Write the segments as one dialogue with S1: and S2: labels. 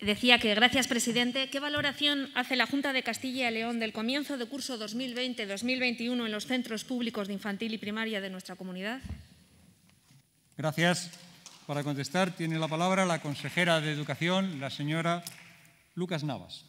S1: Decía que, gracias, presidente, ¿qué valoración hace la Junta de Castilla y León del comienzo de curso 2020-2021 en los centros públicos de infantil y primaria de nuestra comunidad?
S2: Gracias. Para contestar tiene la palabra la consejera de Educación, la señora Lucas Navas.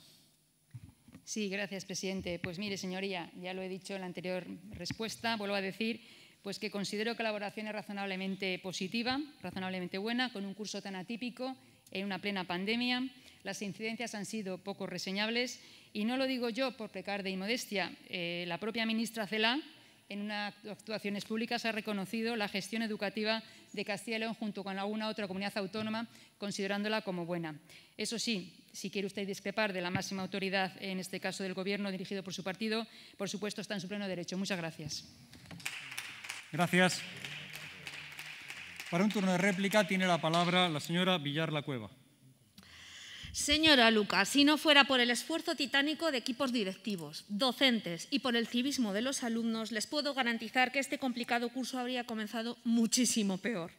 S3: Sí, gracias, presidente. Pues mire, señoría, ya lo he dicho en la anterior respuesta, vuelvo a decir pues que considero que la valoración es razonablemente positiva, razonablemente buena, con un curso tan atípico en una plena pandemia. Las incidencias han sido poco reseñables y no lo digo yo por pecar de inmodestia. Eh, la propia ministra Cela, en unas actuaciones públicas, ha reconocido la gestión educativa de Castilla y León junto con alguna otra comunidad autónoma, considerándola como buena. Eso sí, si quiere usted discrepar de la máxima autoridad, en este caso del Gobierno dirigido por su partido, por supuesto está en su pleno derecho. Muchas gracias.
S2: Gracias. Para un turno de réplica tiene la palabra la señora Villar La Cueva.
S1: Señora Lucas, si no fuera por el esfuerzo titánico de equipos directivos, docentes y por el civismo de los alumnos, les puedo garantizar que este complicado curso habría comenzado muchísimo peor.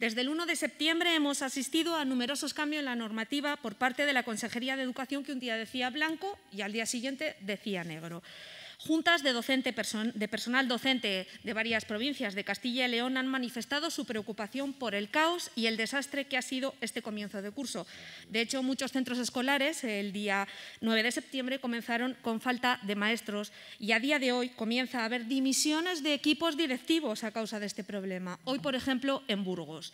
S1: Desde el 1 de septiembre hemos asistido a numerosos cambios en la normativa por parte de la Consejería de Educación que un día decía blanco y al día siguiente decía negro. Juntas de, personal docente de varias provincias de Castilla y León han manifestado su preocupación por el caos y el desastre que ha sido este comienzo de curso. De hecho, muchos centros escolares el día 9 de septiembre comenzaron con falta de maestros y a día de hoy comienza a haber dimisiones de equipos directivos a causa de este problema. Hoy, por ejemplo, en Burgos.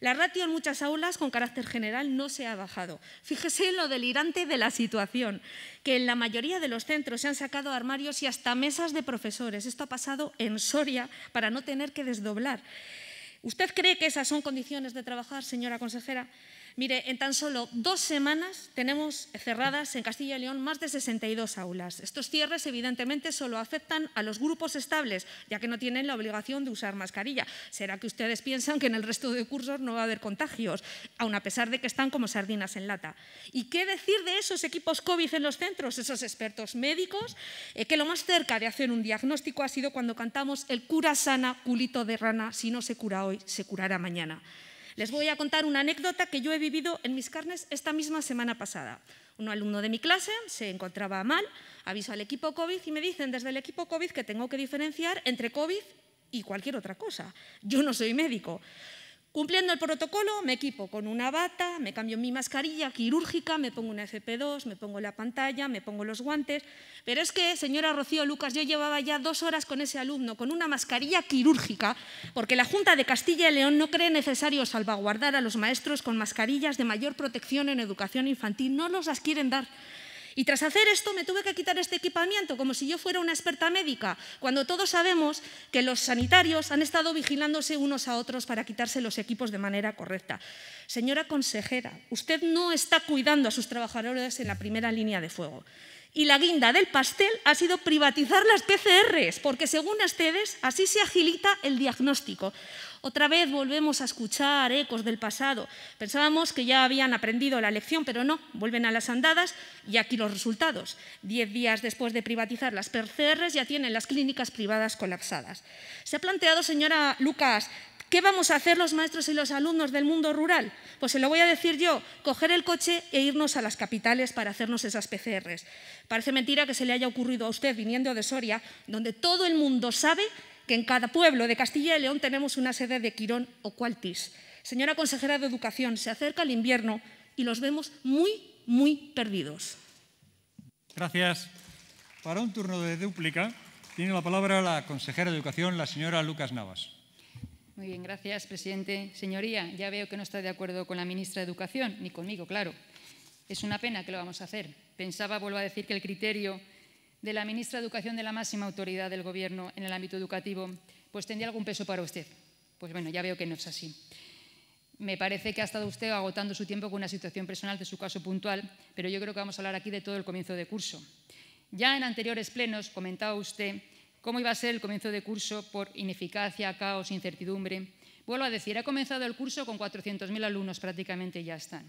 S1: La ratio en muchas aulas con carácter general no se ha bajado. Fíjese lo delirante de la situación, que en la mayoría de los centros se han sacado armarios y hasta mesas de profesores. Esto ha pasado en Soria para no tener que desdoblar. ¿Usted cree que esas son condiciones de trabajar, señora consejera? Mire, en tan solo dos semanas tenemos cerradas en Castilla y León más de 62 aulas. Estos cierres, evidentemente, solo afectan a los grupos estables, ya que no tienen la obligación de usar mascarilla. Será que ustedes piensan que en el resto de cursos no va a haber contagios, aun a pesar de que están como sardinas en lata. ¿Y qué decir de esos equipos COVID en los centros, esos expertos médicos, eh, que lo más cerca de hacer un diagnóstico ha sido cuando cantamos el cura sana, culito de rana, si no se cura hoy, se curará mañana. Les voy a contar una anécdota que yo he vivido en mis carnes esta misma semana pasada. Un alumno de mi clase se encontraba mal, aviso al equipo COVID y me dicen desde el equipo COVID que tengo que diferenciar entre COVID y cualquier otra cosa. Yo no soy médico. Cumpliendo el protocolo, me equipo con una bata, me cambio mi mascarilla quirúrgica, me pongo una FP2, me pongo la pantalla, me pongo los guantes. Pero es que, señora Rocío Lucas, yo llevaba ya dos horas con ese alumno, con una mascarilla quirúrgica, porque la Junta de Castilla y León no cree necesario salvaguardar a los maestros con mascarillas de mayor protección en educación infantil. No nos las quieren dar. Y tras hacer esto me tuve que quitar este equipamiento como si yo fuera una experta médica, cuando todos sabemos que los sanitarios han estado vigilándose unos a otros para quitarse los equipos de manera correcta. Señora consejera, usted no está cuidando a sus trabajadores en la primera línea de fuego. Y la guinda del pastel ha sido privatizar las PCRs, porque según ustedes así se agilita el diagnóstico. Otra vez volvemos a escuchar ecos del pasado. Pensábamos que ya habían aprendido la lección, pero no, vuelven a las andadas y aquí los resultados. Diez días después de privatizar las PCRs ya tienen las clínicas privadas colapsadas. Se ha planteado, señora Lucas, ¿Qué vamos a hacer los maestros y los alumnos del mundo rural? Pues se lo voy a decir yo, coger el coche e irnos a las capitales para hacernos esas PCRs. Parece mentira que se le haya ocurrido a usted viniendo de Soria, donde todo el mundo sabe que en cada pueblo de Castilla y León tenemos una sede de Quirón o Cualtis. Señora consejera de Educación, se acerca el invierno y los vemos muy, muy perdidos.
S2: Gracias. Para un turno de dúplica, tiene la palabra la consejera de Educación, la señora Lucas Navas.
S3: Muy bien, gracias, presidente. Señoría, ya veo que no está de acuerdo con la ministra de Educación, ni conmigo, claro. Es una pena que lo vamos a hacer. Pensaba, vuelvo a decir, que el criterio de la ministra de Educación de la máxima autoridad del Gobierno en el ámbito educativo, pues tendría algún peso para usted. Pues bueno, ya veo que no es así. Me parece que ha estado usted agotando su tiempo con una situación personal de su caso puntual, pero yo creo que vamos a hablar aquí de todo el comienzo de curso. Ya en anteriores plenos comentaba usted cómo iba a ser el comienzo de curso por ineficacia, caos, incertidumbre. Vuelvo a decir, ha comenzado el curso con 400.000 alumnos, prácticamente ya están.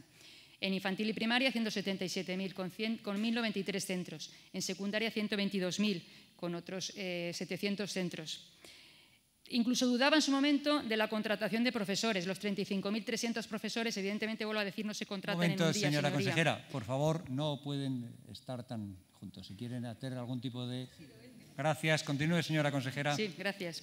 S3: En infantil y primaria, 177.000, con, con 1.093 centros. En secundaria, 122.000, con otros 700 eh, centros. Incluso dudaba en su momento de la contratación de profesores. Los 35.300 profesores, evidentemente, vuelvo a decir, no se contratan en un día, señora consejera,
S2: por favor, no pueden estar tan juntos. Si quieren hacer algún tipo de... Gracias. Continúe, señora consejera. Sí,
S3: gracias.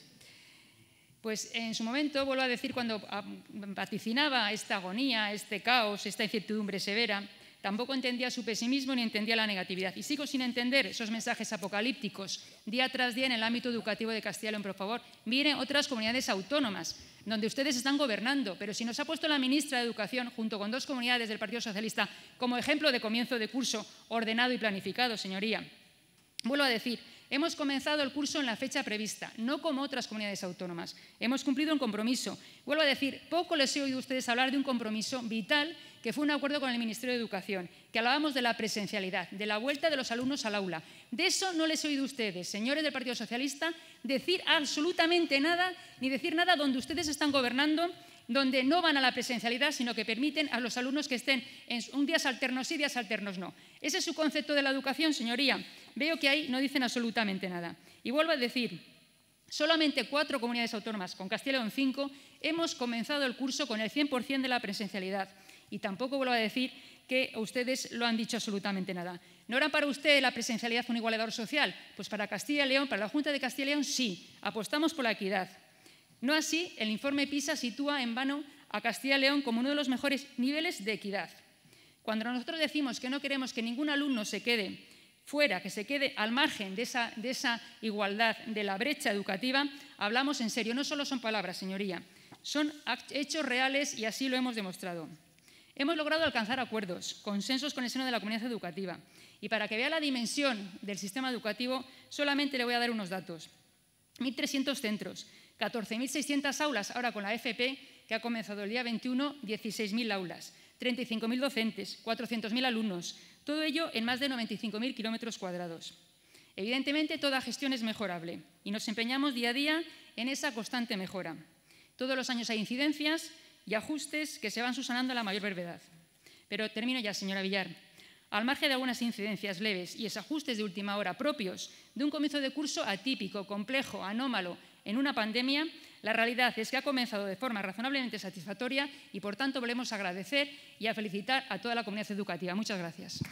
S3: Pues en su momento, vuelvo a decir, cuando ah, vaticinaba esta agonía, este caos, esta incertidumbre severa, tampoco entendía su pesimismo ni entendía la negatividad. Y sigo sin entender esos mensajes apocalípticos día tras día en el ámbito educativo de Castilla y León. Por favor, miren otras comunidades autónomas donde ustedes están gobernando, pero si nos ha puesto la ministra de Educación, junto con dos comunidades del Partido Socialista, como ejemplo de comienzo de curso ordenado y planificado, señoría. Vuelvo a decir, Hemos comenzado el curso en la fecha prevista, no como otras comunidades autónomas. Hemos cumplido un compromiso. Vuelvo a decir, poco les he oído a ustedes hablar de un compromiso vital que fue un acuerdo con el Ministerio de Educación, que hablábamos de la presencialidad, de la vuelta de los alumnos al aula. De eso no les he oído a ustedes, señores del Partido Socialista, decir absolutamente nada, ni decir nada donde ustedes están gobernando donde no van a la presencialidad, sino que permiten a los alumnos que estén en un día alternos y días alternos no. Ese es su concepto de la educación, señoría veo que ahí no dicen absolutamente nada. Y vuelvo a decir, solamente cuatro comunidades autónomas, con Castilla y León cinco, hemos comenzado el curso con el 100% de la presencialidad. Y tampoco vuelvo a decir que ustedes lo han dicho absolutamente nada. ¿No era para usted la presencialidad un igualador social? Pues para Castilla y León, para la Junta de Castilla y León, sí. Apostamos por la equidad. No así, el informe PISA sitúa en vano a Castilla y León como uno de los mejores niveles de equidad. Cuando nosotros decimos que no queremos que ningún alumno se quede fuera, que se quede al margen de esa, igualdad, de la brecha educativa, hablamos en serio. No solo son palabras, señoría, son hechos reales y así lo hemos demostrado. Hemos logrado alcanzar acuerdos, consensos con el seno de la comunidad educativa. Y para que vea la dimensión del sistema educativo, solamente le voy a dar unos datos. 1.300 centros, 14.600 aulas ahora con la FP, que ha comenzado el día 21, 16.000 aulas, 35.000 docentes, 400.000 alumnos, todo ello en más de 95.000 kilómetros cuadrados. Evidentemente, toda gestión es mejorable y nos empeñamos día a día en esa constante mejora. Todos los años hay incidencias y ajustes que se van susanando a la mayor brevedad. Pero termino ya, señora Villar. Al margen de algunas incidencias leves y desajustes de última hora propios de un comienzo de curso atípico, complejo, anómalo, en una pandemia, la realidad es que ha comenzado de forma razonablemente satisfactoria y, por tanto, volvemos a agradecer y a felicitar a toda la comunidad educativa. Muchas gracias.